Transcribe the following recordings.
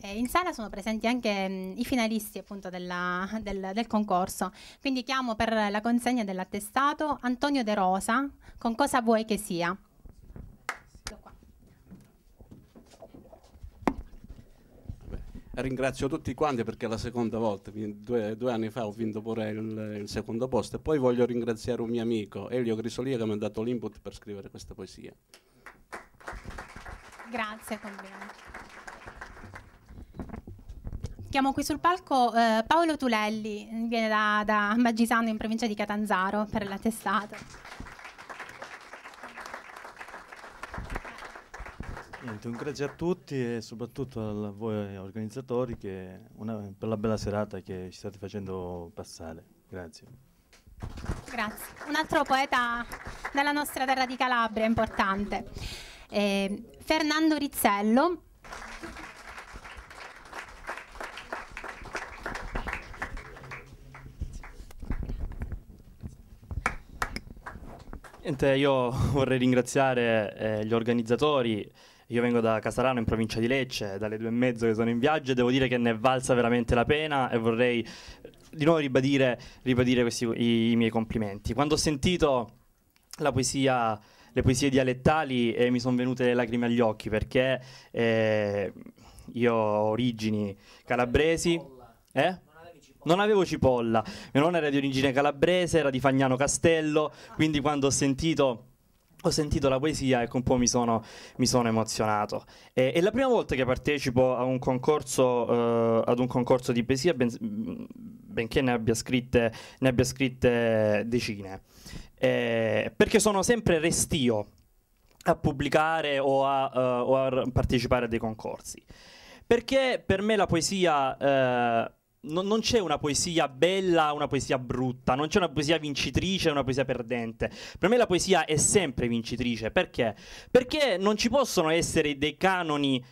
Eh, in sala sono presenti anche mh, mm, i finalisti appunto della, del, del, concorso, quindi chiamo per la consegna dell'attestato Antonio De Rosa con cosa vuoi che sia. Ringrazio tutti quanti perché è la seconda volta, due, due anni fa ho vinto pure il, il, secondo posto e poi voglio ringraziare un mio amico Elio Grisolia che mi ha dato l'input per scrivere questa poesia. Grazie, complimenti. Chiamo qui sul palco eh, Paolo Tulelli, viene da, da Magisano in provincia di Catanzaro per la testata. Niente, un grazie a tutti e soprattutto a voi organizzatori una, per la bella serata che ci state facendo passare. Grazie. Grazie. Un altro poeta della nostra terra di Calabria importante. Eh, Fernando Rizzello Niente, io vorrei ringraziare eh, gli organizzatori. Io vengo da Casarano in provincia di Lecce, dalle due e mezzo che sono in viaggio e devo dire che ne è valsa veramente la pena e vorrei eh, di nuovo ribadire, ribadire questi, i, i miei complimenti. Quando ho sentito la poesia le poesie dialettali eh, mi sono venute le lacrime agli occhi perché eh, io ho origini calabresi. Eh? non avevo cipolla. Mio nonno era di origine calabrese, era di Fagnano Castello, quindi quando ho sentito ho sentito la poesia ecco un po' mi sono, mi sono emozionato. E, è la prima volta che partecipo a un concorso, eh, ad un concorso di poesia, ben, benché ne abbia scritte, ne abbia scritte decine, eh, perché sono sempre restio a pubblicare o a, uh, o a partecipare a dei concorsi. Perché per me la poesia eh, non, non c'è una poesia bella, una poesia brutta, non c'è una poesia vincitrice, una poesia perdente. Per me la poesia è sempre vincitrice, perché? Perché non ci possono essere dei canoni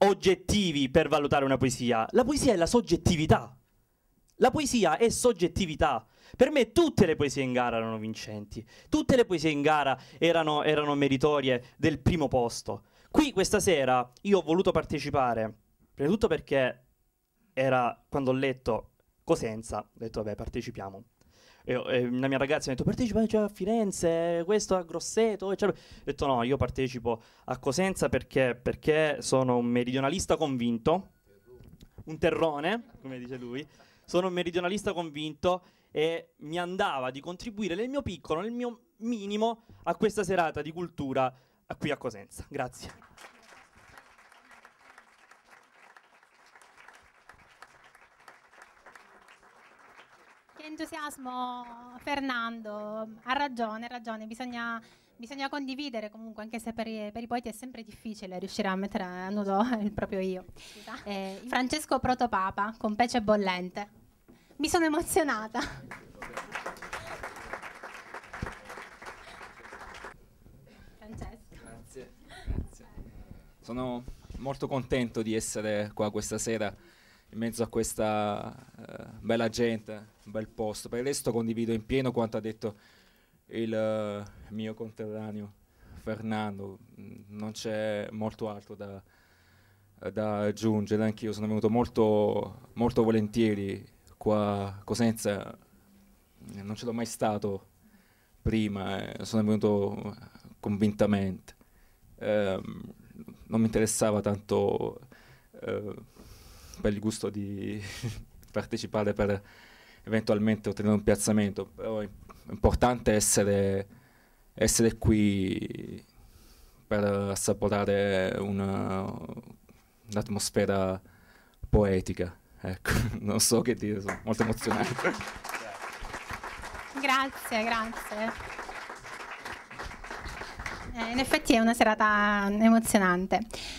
oggettivi per valutare una poesia. La poesia è la soggettività. La poesia è soggettività. Per me tutte le poesie in gara erano vincenti, tutte le poesie in gara erano, erano meritorie del primo posto. Qui questa sera io ho voluto partecipare, prima di tutto perché era quando ho letto Cosenza, ho detto vabbè partecipiamo. E, e la mia ragazza mi ha detto partecipa cioè, a Firenze, questo a Grosseto. Ho detto no, io partecipo a Cosenza perché, perché sono un meridionalista convinto, un terrone, come dice lui, sono un meridionalista convinto e mi andava di contribuire nel mio piccolo, nel mio minimo, a questa serata di cultura qui a Cosenza. Grazie. entusiasmo Fernando, ha ragione, ha ragione, bisogna, bisogna condividere comunque, anche se per i, per i, poeti è sempre difficile riuscire a mettere a nudo il proprio io. Eh, Francesco Protopapa con Pece Bollente. Mi sono emozionata. Grazie, Sono molto contento di essere qua questa sera in mezzo a questa uh, bella gente, un bel posto. Per il resto condivido in pieno quanto ha detto il uh, mio conterraneo Fernando, mm, non c'è molto altro da, da aggiungere, anch'io sono venuto molto, molto volentieri qua a Cosenza, non ce l'ho mai stato prima, eh, sono venuto convintamente. Eh, non mi interessava tanto eh, per il gusto di partecipare per eventualmente ottenere un piazzamento, però è importante essere, essere qui per assaporare un'atmosfera poetica. Ecco, non so che dire, sono molto emozionato. Grazie, grazie. Eh, in effetti è una serata emozionante.